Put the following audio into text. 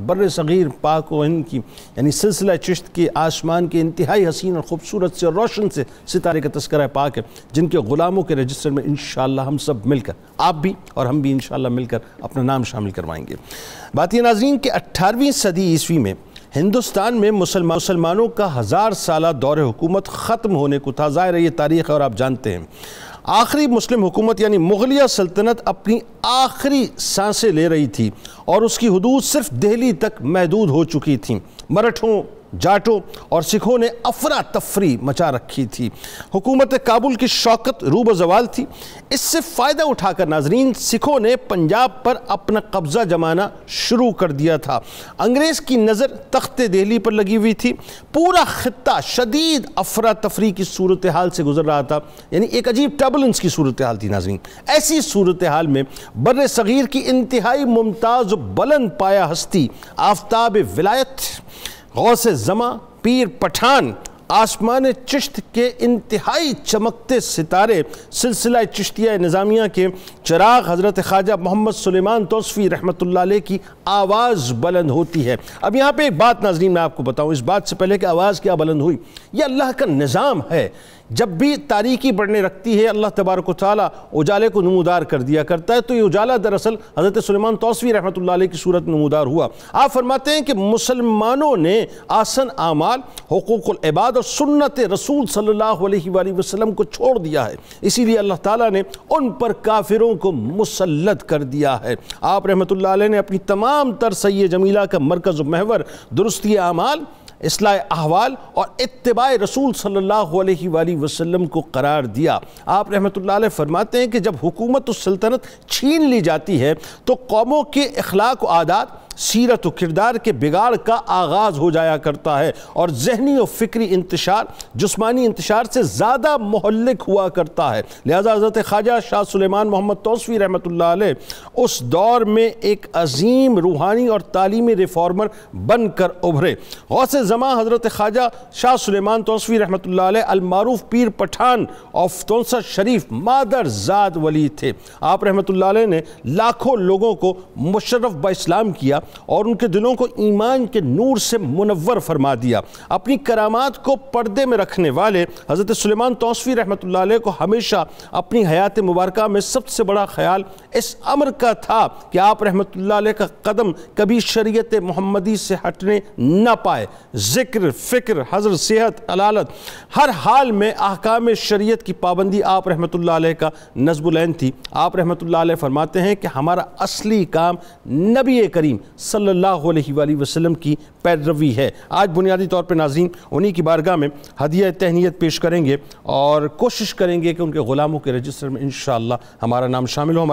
बर सग़ीर पाक व की यानी सिलसिला चश्त के आसमान के इंतहाई हसीन और ख़ूबसूरत से और रोशन से सितारे का तस्करा पाक है जिनके ग़ुलामों के रजिस्टर में इन हम सब मिलकर आप भी और हम भी इन मिलकर अपना नाम शामिल करवाएंगे बात यह नाजीन के अट्ठारहवीं सदी ईस्वी में हिंदुस्तान में मुसलमान मुसलमानों का हज़ार साल दौर हुकूमत ख़त्म होने को था ज़ाहिर है ये तारीख़ और आप जानते हैं आखिरी मुस्लिम हुकूमत यानी मुगलिया सल्तनत अपनी आखिरी सांसें ले रही थी और उसकी हदूद सिर्फ दिल्ली तक महदूद हो चुकी थी मरठों जाटों और सिखों ने अफरा तफरी मचा रखी थी हुकूमत काबुल की शौकत रूब जवाल थी इससे फ़ायदा उठाकर नाजरीन सिखों ने पंजाब पर अपना कब्ज़ा जमाना शुरू कर दिया था अंग्रेज़ की नज़र तख्त दहली पर लगी हुई थी पूरा खत्ता शदीद अफरा तफरी की सूरत हाल से गुजर रहा था यानी एक अजीब टबलेंस की सूरत हाल थी नाजरीन ऐसी सूरत हाल में बर सग़ीर की इंतहाई मुमताज़ बुलंद पाया हस्ती आफ्ताब विलायत गौसे जमा पीर पठान आसमान चिश्त के इंतहाई चमकते सितारे सिलसिला चिश्तिया निज़ामिया के चराग हज़रत ख्वाजा मोहम्मद सुलेमान तोसफ़ी रहमत की आवाज़ बुलंद होती है अब यहाँ पर एक बात नाजरीन मैं आपको बताऊँ इस बात से पहले कि आवाज़ क्या बुलंद हुई यह अल्लाह का निज़ाम है जब भी तारीख़ी बढ़ने रखती है अल्लाह तबारक ताली उजाले को नमूदार कर दिया करता है तो ये उजाला दरअसल हज़रत सलमान तोसवी रहमत की सूरत नमूदार हुआ आप फरमाते हैं कि मुसलमानों ने आसन आमाल हकूक़बाद और सुन्नत रसूल सल्ला वसलम को छोड़ दिया है इसीलिए अल्लाह ताली ने उन पर काफिरों को मुसलत कर दिया है आप रहमत ने अपनी तमाम तर सैद जमीला का मरकज़ महवर दुरुस्ती आमाल असलाह अहवाल और इतबा रसूल सल्ला वसम को करार दिया आप रहमत फरमाते हैं कि जब हुकूमत सल्तनत छीन ली जाती है तो कौमों के अखलाक आदात सीरत व किरदार के बिगाड़ का आगाज़ हो जाया करता है और जहनी और फ़िक्री इंतशार जिसमानी इंतशार से ज़्यादा महलिक हुआ करता है लिहाजा हज़रत ख्वाजा शाह सुलेमान मोहम्मद तोसफ़ी रहमत उस दौर में एक अजीम रूहानी और तालीमी रिफॉर्मर बन कर उभरे गौस जमा हज़रत ख्वाजा शाह सुलेमान तोसफ़ी रहमत अलमारूफ पीर पठान ऑफ तोसर शरीफ मादर जाद वली थे आप रहमत ने लाखों लोगों को मुशरफ इस्लाम किया और उनके दिलों को ईमान के नूर से मुनवर फरमा दिया अपनी करामात को पर्दे में रखने वाले हज़रत सलेमान तोसफ़ी रहमत को हमेशा अपनी हयात मुबारक में सबसे बड़ा ख्याल इस अमर का था कि आप रहमत का कदम कभी शरीत मोहम्मदी से हटने ना पाए ज़िक्र फ़िक्र हजर सेहत अलालत हर हाल में अहकाम शरीत की पाबंदी आप रहमत का नजबुलैन थी आप रहमत फरमाते हैं कि हमारा असली काम नबी करीम सल्लल्लाहु अलैहि वसल्लम की पैरवी है आज बुनियादी तौर पर नाजीम उन्हीं की बारगाह में हदिया तहनीत पेश करेंगे और कोशिश करेंगे कि उनके ग़ुलामों के रजिस्टर में इन हमारा नाम शामिल हो